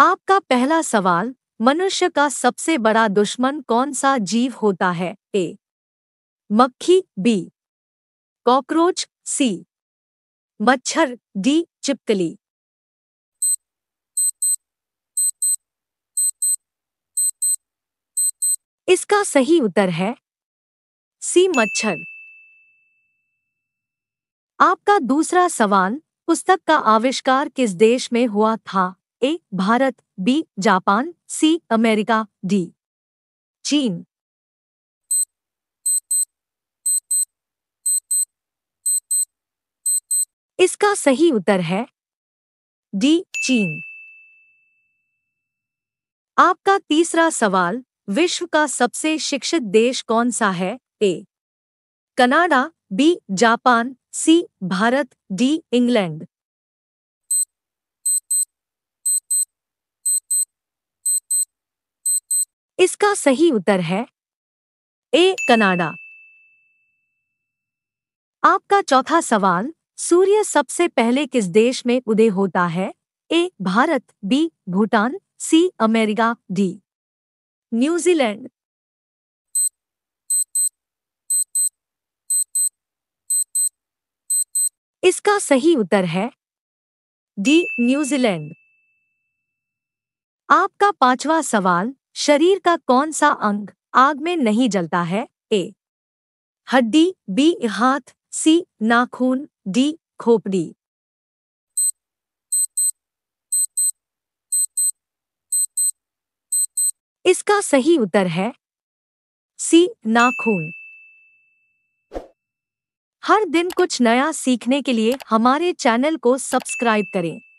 आपका पहला सवाल मनुष्य का सबसे बड़ा दुश्मन कौन सा जीव होता है ए मक्खी बी कॉकरोच सी मच्छर डी चिपकली इसका सही उत्तर है सी मच्छर आपका दूसरा सवाल पुस्तक का आविष्कार किस देश में हुआ था A Bharat B Japan C America D चीन इसका सही उत्तर है डी चीन आपका तीसरा सवाल विश्व का सबसे शिक्षित देश कौन सा है A Canada B Japan C Bharat D England इसका सही उत्तर है ए कनाडा आपका चौथा सवाल सूर्य सबसे पहले किस देश में उदय होता है A Bharat B Bhutan C America D New Zealand इसका सही उत्तर है डी न्यूजीलैंड आपका पांचवा सवाल शरीर का कौन सा अंग आग में नहीं जलता है ए हड्डी बी हाथ सी नाखून डी खोपड़ी इसका सही उत्तर है सी नाखून हर दिन कुछ नया सीखने के लिए हमारे चैनल को सब्सक्राइब करें